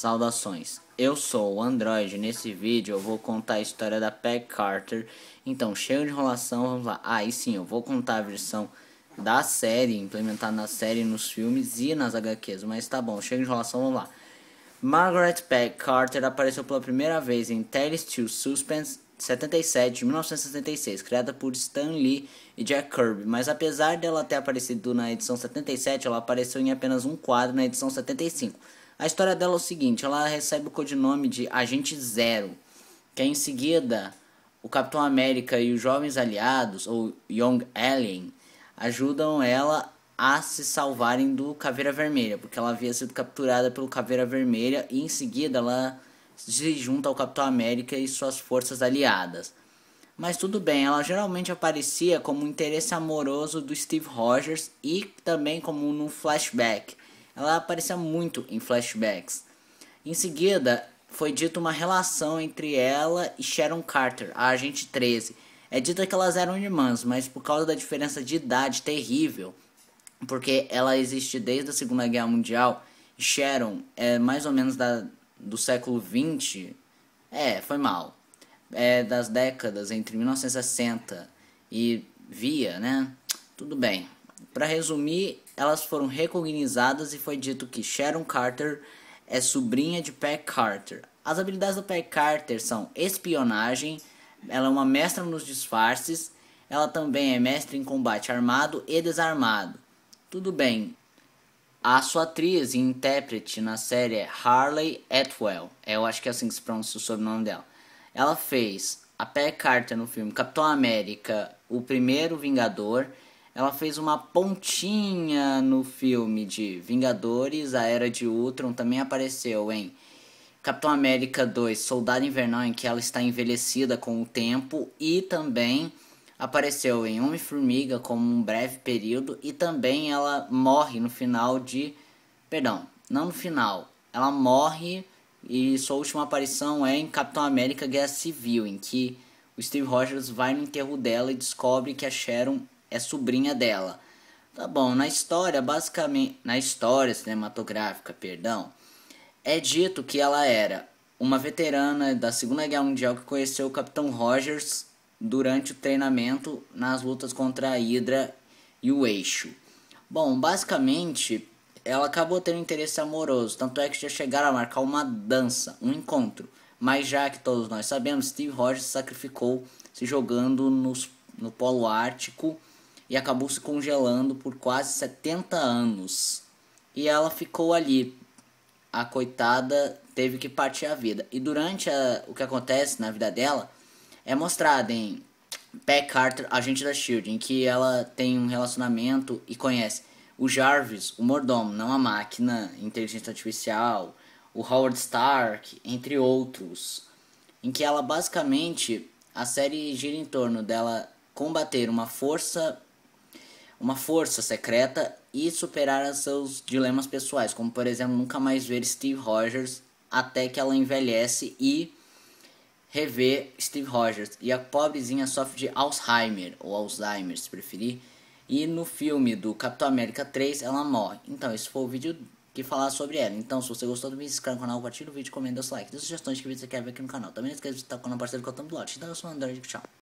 Saudações, eu sou o Android nesse vídeo eu vou contar a história da Peg Carter. Então, cheio de enrolação, vamos lá. Aí ah, sim, eu vou contar a versão da série, implementada na série, nos filmes e nas HQs. Mas tá bom, cheio de enrolação, vamos lá. Margaret Peg Carter apareceu pela primeira vez em *Tales Steel Suspense 77 de 1976, criada por Stan Lee e Jack Kirby, mas apesar dela ter aparecido na edição 77, ela apareceu em apenas um quadro na edição 75. A história dela é o seguinte: ela recebe o codinome de Agente Zero, que é, em seguida o Capitão América e os jovens aliados, ou Young Alien, ajudam ela a se salvarem do Caveira Vermelha, porque ela havia sido capturada pelo Caveira Vermelha e em seguida ela se junta ao Capitão América e suas forças aliadas. Mas tudo bem, ela geralmente aparecia como um interesse amoroso do Steve Rogers e também como num flashback ela aparecia muito em flashbacks. Em seguida, foi dita uma relação entre ela e Sharon Carter, a agente 13. É dita que elas eram irmãs, mas por causa da diferença de idade terrível, porque ela existe desde a Segunda Guerra Mundial, e Sharon é mais ou menos da, do século 20. É, foi mal. É das décadas entre 1960 e via, né? Tudo bem. Para resumir, elas foram recognizadas e foi dito que Sharon Carter é sobrinha de Peg Carter. As habilidades do Peg Carter são espionagem, ela é uma mestra nos disfarces, ela também é mestre em combate armado e desarmado. Tudo bem. A sua atriz e intérprete na série é Harley Atwell, é, eu acho que é assim que se pronuncia o sobrenome dela. Ela fez a Peg Carter no filme Capitão América, O Primeiro Vingador ela fez uma pontinha no filme de Vingadores, A Era de Ultron, também apareceu em Capitão América 2, Soldado Invernal, em que ela está envelhecida com o tempo, e também apareceu em Homem-Formiga como um breve período, e também ela morre no final de. Perdão, não no final. Ela morre e sua última aparição é em Capitão América Guerra Civil, em que o Steve Rogers vai no enterro dela e descobre que a Sharon é sobrinha dela. Tá bom, na história, basicamente, na história cinematográfica, perdão, é dito que ela era uma veterana da Segunda Guerra Mundial que conheceu o Capitão Rogers durante o treinamento nas lutas contra a Hydra e o Eixo. Bom, basicamente, ela acabou tendo interesse amoroso, tanto é que já chegaram a marcar uma dança, um encontro. Mas já que todos nós sabemos, Steve Rogers sacrificou se jogando nos, no Polo Ártico e acabou se congelando por quase 70 anos. E ela ficou ali. A coitada teve que partir a vida. E durante a, o que acontece na vida dela é mostrado em Pat Carter, agente da Shield, em que ela tem um relacionamento e conhece o Jarvis, o mordomo, não a máquina, inteligência artificial, o Howard Stark, entre outros, em que ela basicamente a série gira em torno dela combater uma força uma força secreta e superar seus dilemas pessoais, como por exemplo nunca mais ver Steve Rogers até que ela envelhece e rever Steve Rogers. E a pobrezinha sofre de Alzheimer, ou Alzheimer se preferir, e no filme do Capitão América 3 ela morre. Então esse foi o vídeo que falar sobre ela. Então, se você gostou do vídeo, se inscreve no canal, compartilha o vídeo, comenta o seu like, dê sugestões de que vídeo você quer ver aqui no canal. Também não esqueça de estar com o parceiro que eu tô do Então, eu sou o André, tchau.